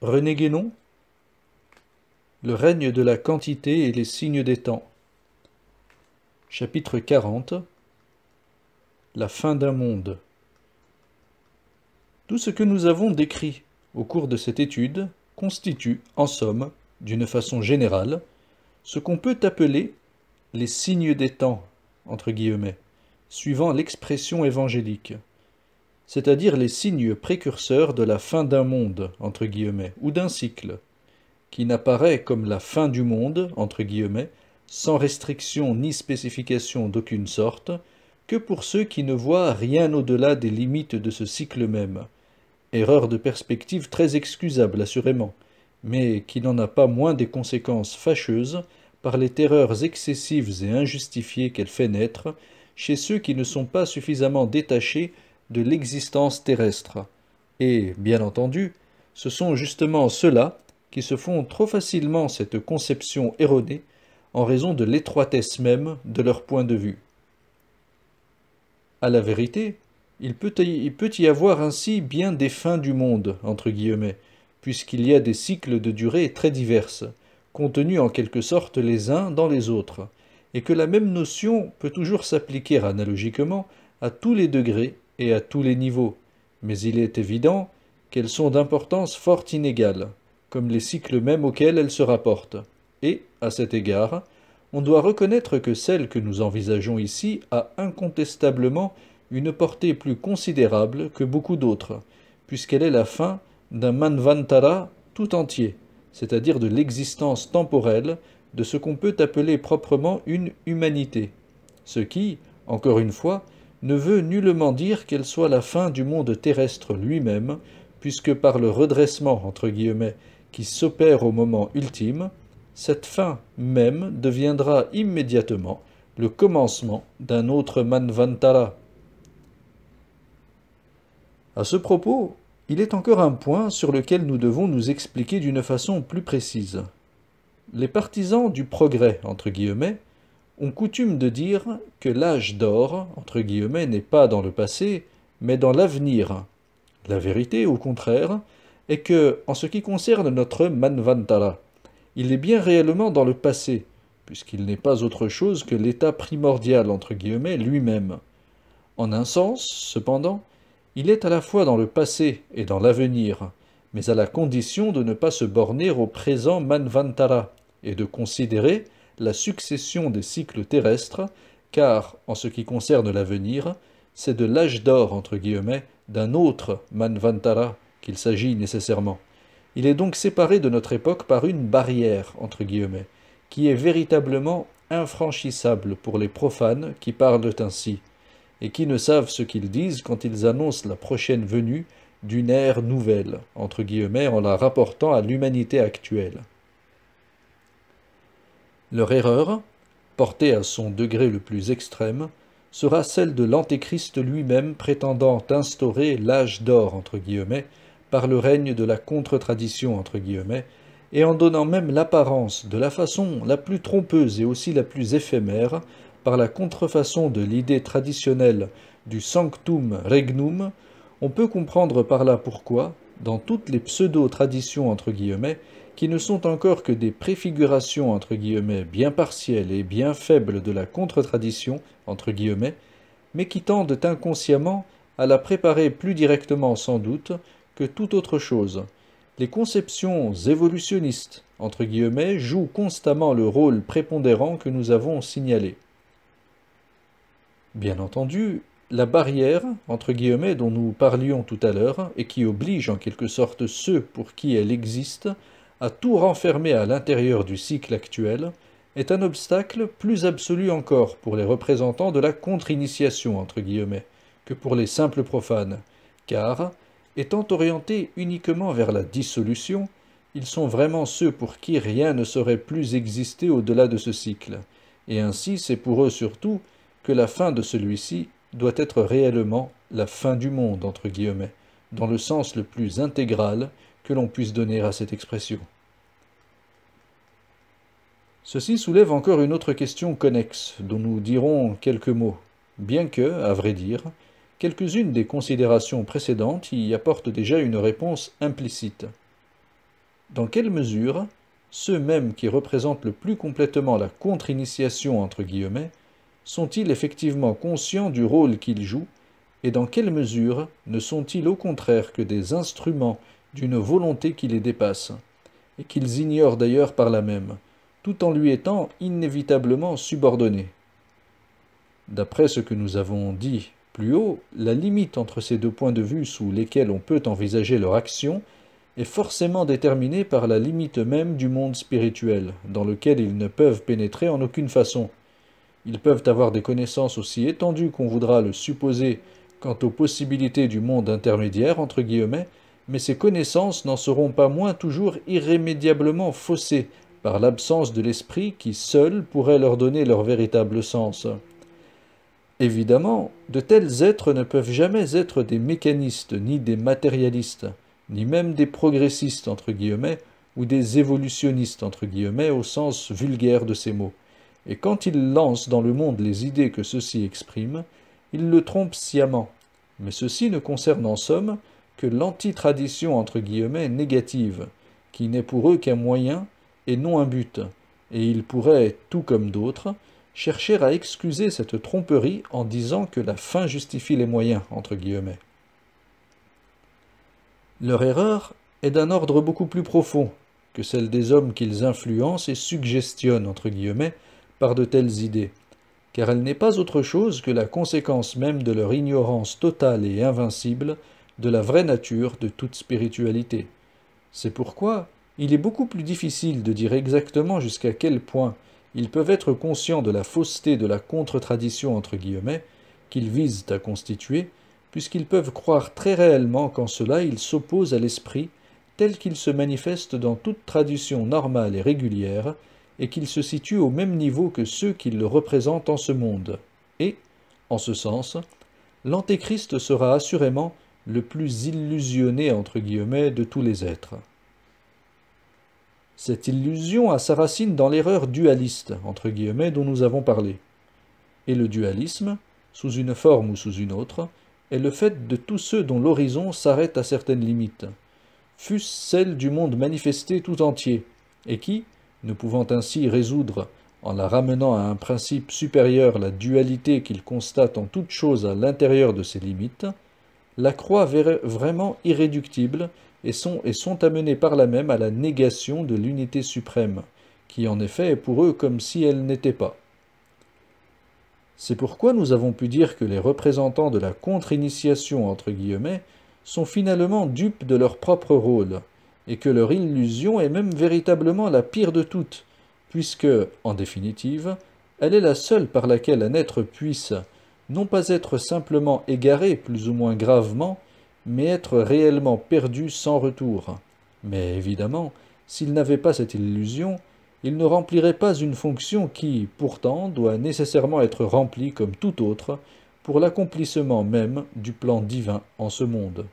René Guénon Le règne de la quantité et les signes des temps. Chapitre 40 La fin d'un monde. Tout ce que nous avons décrit au cours de cette étude constitue, en somme, d'une façon générale, ce qu'on peut appeler les signes des temps, entre guillemets, suivant l'expression évangélique c'est-à-dire les signes précurseurs de la fin d'un monde, entre guillemets, ou d'un cycle, qui n'apparaît comme la fin du monde, entre guillemets, sans restriction ni spécification d'aucune sorte, que pour ceux qui ne voient rien au-delà des limites de ce cycle même. Erreur de perspective très excusable assurément, mais qui n'en a pas moins des conséquences fâcheuses par les terreurs excessives et injustifiées qu'elle fait naître chez ceux qui ne sont pas suffisamment détachés de l'existence terrestre. Et, bien entendu, ce sont justement ceux-là qui se font trop facilement cette conception erronée en raison de l'étroitesse même de leur point de vue. À la vérité, il peut, il peut y avoir ainsi bien des fins du monde, entre guillemets, puisqu'il y a des cycles de durée très diverses, contenus en quelque sorte les uns dans les autres, et que la même notion peut toujours s'appliquer analogiquement à tous les degrés et à tous les niveaux, mais il est évident qu'elles sont d'importance fort inégale, comme les cycles mêmes auxquels elles se rapportent. Et, à cet égard, on doit reconnaître que celle que nous envisageons ici a incontestablement une portée plus considérable que beaucoup d'autres, puisqu'elle est la fin d'un manvantara tout entier, c'est-à-dire de l'existence temporelle de ce qu'on peut appeler proprement une humanité, ce qui, encore une fois, ne veut nullement dire qu'elle soit la fin du monde terrestre lui-même, puisque par le redressement, entre guillemets, qui s'opère au moment ultime, cette fin même deviendra immédiatement le commencement d'un autre Manvantara. À ce propos, il est encore un point sur lequel nous devons nous expliquer d'une façon plus précise. Les partisans du progrès, entre guillemets, on coutume de dire que l'âge d'or, entre guillemets, n'est pas dans le passé, mais dans l'avenir. La vérité, au contraire, est que, en ce qui concerne notre Manvantara, il est bien réellement dans le passé, puisqu'il n'est pas autre chose que l'état primordial, entre guillemets, lui-même. En un sens, cependant, il est à la fois dans le passé et dans l'avenir, mais à la condition de ne pas se borner au présent Manvantara, et de considérer, la succession des cycles terrestres, car, en ce qui concerne l'avenir, c'est de l'âge d'or, entre guillemets, d'un autre Manvantara qu'il s'agit nécessairement. Il est donc séparé de notre époque par une barrière, entre guillemets, qui est véritablement infranchissable pour les profanes qui parlent ainsi, et qui ne savent ce qu'ils disent quand ils annoncent la prochaine venue d'une ère nouvelle, entre guillemets, en la rapportant à l'humanité actuelle. Leur erreur, portée à son degré le plus extrême, sera celle de l'Antéchrist lui-même prétendant instaurer l'âge d'or, entre guillemets, par le règne de la contre-tradition, entre guillemets, et en donnant même l'apparence, de la façon la plus trompeuse et aussi la plus éphémère, par la contrefaçon de l'idée traditionnelle du sanctum regnum, on peut comprendre par là pourquoi, dans toutes les pseudo-traditions entre guillemets, qui ne sont encore que des préfigurations entre guillemets bien partielles et bien faibles de la contre-tradition entre guillemets, mais qui tendent inconsciemment à la préparer plus directement sans doute que toute autre chose. Les conceptions évolutionnistes entre guillemets jouent constamment le rôle prépondérant que nous avons signalé. Bien entendu, la barrière, entre guillemets, dont nous parlions tout à l'heure, et qui oblige en quelque sorte ceux pour qui elle existe à tout renfermer à l'intérieur du cycle actuel, est un obstacle plus absolu encore pour les représentants de la contre-initiation, entre guillemets, que pour les simples profanes, car, étant orientés uniquement vers la dissolution, ils sont vraiment ceux pour qui rien ne saurait plus exister au-delà de ce cycle, et ainsi c'est pour eux surtout que la fin de celui-ci doit être réellement la fin du monde, entre guillemets, dans le sens le plus intégral que l'on puisse donner à cette expression. Ceci soulève encore une autre question connexe, dont nous dirons quelques mots, bien que, à vrai dire, quelques-unes des considérations précédentes y apportent déjà une réponse implicite. Dans quelle mesure ceux mêmes qui représentent le plus complètement la contre-initiation entre guillemets sont-ils effectivement conscients du rôle qu'ils jouent et dans quelle mesure ne sont-ils au contraire que des instruments d'une volonté qui les dépasse, et qu'ils ignorent d'ailleurs par la même, tout en lui étant inévitablement subordonnés. D'après ce que nous avons dit plus haut, la limite entre ces deux points de vue sous lesquels on peut envisager leur action est forcément déterminée par la limite même du monde spirituel, dans lequel ils ne peuvent pénétrer en aucune façon. Ils peuvent avoir des connaissances aussi étendues qu'on voudra le supposer quant aux possibilités du monde intermédiaire, entre guillemets, mais ces connaissances n'en seront pas moins toujours irrémédiablement faussées par l'absence de l'esprit qui seul pourrait leur donner leur véritable sens. Évidemment, de tels êtres ne peuvent jamais être des mécanistes, ni des matérialistes, ni même des progressistes, entre guillemets, ou des évolutionnistes, entre guillemets, au sens vulgaire de ces mots. Et quand ils lancent dans le monde les idées que ceux-ci expriment, ils le trompent sciemment. Mais ceci ne concerne en somme que l'anti-tradition entre guillemets, négative, qui n'est pour eux qu'un moyen et non un but, et ils pourraient, tout comme d'autres, chercher à excuser cette tromperie en disant que la fin justifie les moyens, entre guillemets. Leur erreur est d'un ordre beaucoup plus profond que celle des hommes qu'ils influencent et suggestionnent, entre guillemets, par de telles idées, car elle n'est pas autre chose que la conséquence même de leur ignorance totale et invincible de la vraie nature de toute spiritualité. C'est pourquoi il est beaucoup plus difficile de dire exactement jusqu'à quel point ils peuvent être conscients de la fausseté de la contre-tradition entre guillemets qu'ils visent à constituer, puisqu'ils peuvent croire très réellement qu'en cela ils s'opposent à l'esprit tel qu'il se manifeste dans toute tradition normale et régulière, et qu'il se situe au même niveau que ceux qui le représentent en ce monde. Et, en ce sens, l'Antéchrist sera assurément le plus illusionné entre guillemets de tous les êtres. Cette illusion a sa racine dans l'erreur dualiste entre guillemets dont nous avons parlé. Et le dualisme, sous une forme ou sous une autre, est le fait de tous ceux dont l'horizon s'arrête à certaines limites, fût celle du monde manifesté tout entier, et qui, ne pouvant ainsi résoudre, en la ramenant à un principe supérieur, la dualité qu'il constate en toute chose à l'intérieur de ses limites, la croix verrait vraiment irréductible et sont, et sont amenés par là même à la négation de l'unité suprême, qui en effet est pour eux comme si elle n'était pas. C'est pourquoi nous avons pu dire que les représentants de la contre-initiation, entre guillemets, sont finalement dupes de leur propre rôle, et que leur illusion est même véritablement la pire de toutes, puisque, en définitive, elle est la seule par laquelle un être puisse, non pas être simplement égaré plus ou moins gravement, mais être réellement perdu sans retour. Mais évidemment, s'il n'avait pas cette illusion, il ne remplirait pas une fonction qui, pourtant, doit nécessairement être remplie comme tout autre pour l'accomplissement même du plan divin en ce monde.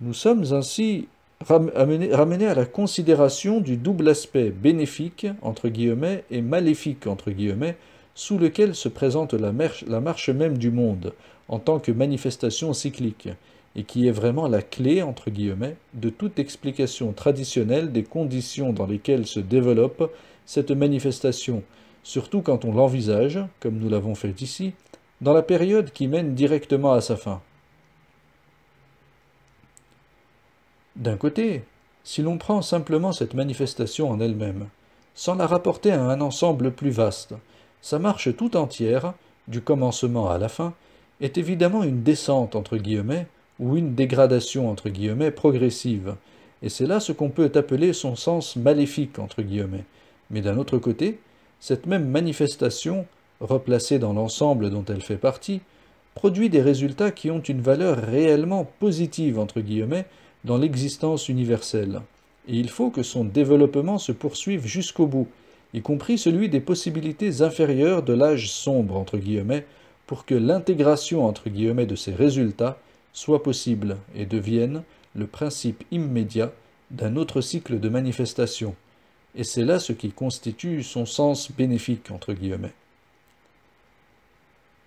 Nous sommes ainsi ramenés, ramenés à la considération du double aspect bénéfique entre guillemets et maléfique entre guillemets sous lequel se présente la marche, même du monde, en tant que manifestation cyclique, et qui est vraiment la clé, entre guillemets, de toute explication traditionnelle des conditions dans lesquelles se développe cette manifestation, surtout quand on l'envisage, comme nous l'avons fait ici, dans la période qui mène directement à sa fin. D'un côté, si l'on prend simplement cette manifestation en elle-même, sans la rapporter à un ensemble plus vaste, sa marche tout entière, du commencement à la fin, est évidemment une descente entre guillemets ou une dégradation entre guillemets progressive, et c'est là ce qu'on peut appeler son sens maléfique entre guillemets. Mais d'un autre côté, cette même manifestation, replacée dans l'ensemble dont elle fait partie, produit des résultats qui ont une valeur réellement positive entre guillemets dans l'existence universelle. Et il faut que son développement se poursuive jusqu'au bout, y compris celui des possibilités inférieures de l'âge sombre, entre guillemets, pour que l'intégration, entre guillemets, de ces résultats soit possible et devienne le principe immédiat d'un autre cycle de manifestation. Et c'est là ce qui constitue son sens bénéfique, entre guillemets.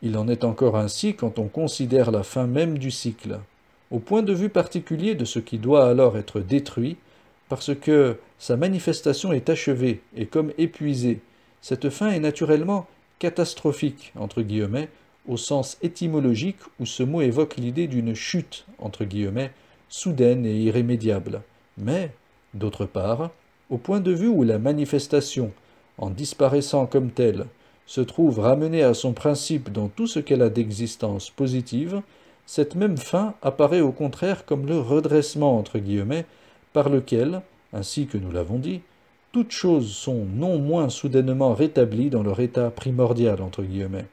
Il en est encore ainsi quand on considère la fin même du cycle. Au point de vue particulier de ce qui doit alors être détruit, parce que sa manifestation est achevée et comme épuisée. Cette fin est naturellement catastrophique, entre guillemets, au sens étymologique où ce mot évoque l'idée d'une chute, entre guillemets, soudaine et irrémédiable. Mais, d'autre part, au point de vue où la manifestation, en disparaissant comme telle, se trouve ramenée à son principe dans tout ce qu'elle a d'existence positive, cette même fin apparaît au contraire comme le redressement, entre guillemets, par lequel, ainsi que nous l'avons dit, toutes choses sont non moins soudainement rétablies dans leur état primordial, entre guillemets.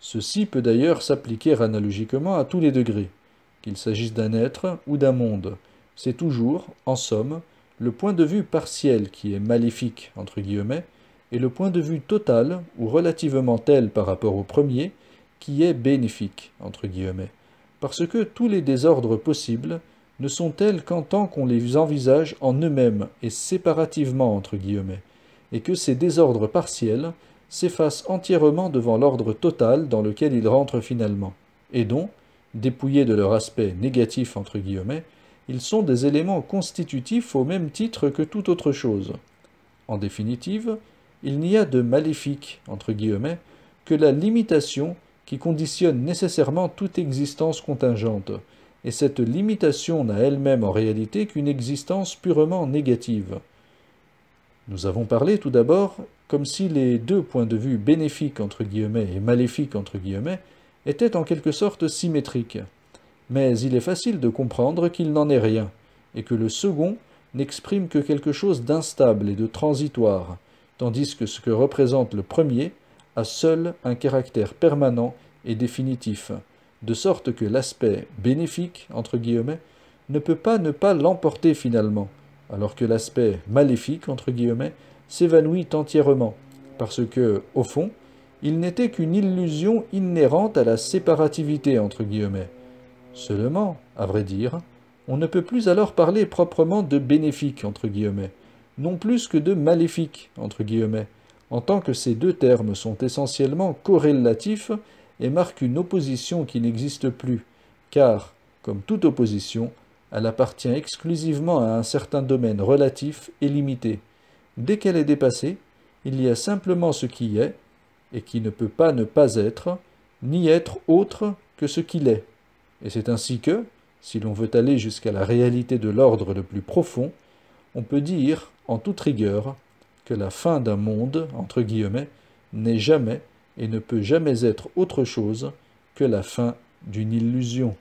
Ceci peut d'ailleurs s'appliquer analogiquement à tous les degrés, qu'il s'agisse d'un être ou d'un monde. C'est toujours, en somme, le point de vue partiel qui est maléfique, entre guillemets, et le point de vue total, ou relativement tel par rapport au premier, qui est bénéfique, entre guillemets parce que tous les désordres possibles ne sont tels qu'en tant qu'on les envisage en eux-mêmes et séparativement entre guillemets, et que ces désordres partiels s'effacent entièrement devant l'ordre total dans lequel ils rentrent finalement, et dont, dépouillés de leur aspect négatif entre guillemets, ils sont des éléments constitutifs au même titre que toute autre chose. En définitive, il n'y a de maléfique entre guillemets que la limitation qui conditionne nécessairement toute existence contingente, et cette limitation n'a elle-même en réalité qu'une existence purement négative. Nous avons parlé tout d'abord comme si les deux points de vue bénéfiques entre guillemets et maléfiques entre guillemets étaient en quelque sorte symétriques. Mais il est facile de comprendre qu'il n'en est rien, et que le second n'exprime que quelque chose d'instable et de transitoire, tandis que ce que représente le premier a seul un caractère permanent et définitif, de sorte que l'aspect bénéfique, entre guillemets, ne peut pas ne pas l'emporter finalement, alors que l'aspect maléfique, entre guillemets, s'évanouit entièrement, parce que, au fond, il n'était qu'une illusion inhérente à la séparativité, entre guillemets. Seulement, à vrai dire, on ne peut plus alors parler proprement de bénéfique, entre guillemets, non plus que de maléfique, entre guillemets, en tant que ces deux termes sont essentiellement corrélatifs et marquent une opposition qui n'existe plus, car, comme toute opposition, elle appartient exclusivement à un certain domaine relatif et limité. Dès qu'elle est dépassée, il y a simplement ce qui est, et qui ne peut pas ne pas être, ni être autre que ce qu'il est. Et c'est ainsi que, si l'on veut aller jusqu'à la réalité de l'ordre le plus profond, on peut dire, en toute rigueur, que la fin d'un monde, entre guillemets, n'est jamais et ne peut jamais être autre chose que la fin d'une illusion.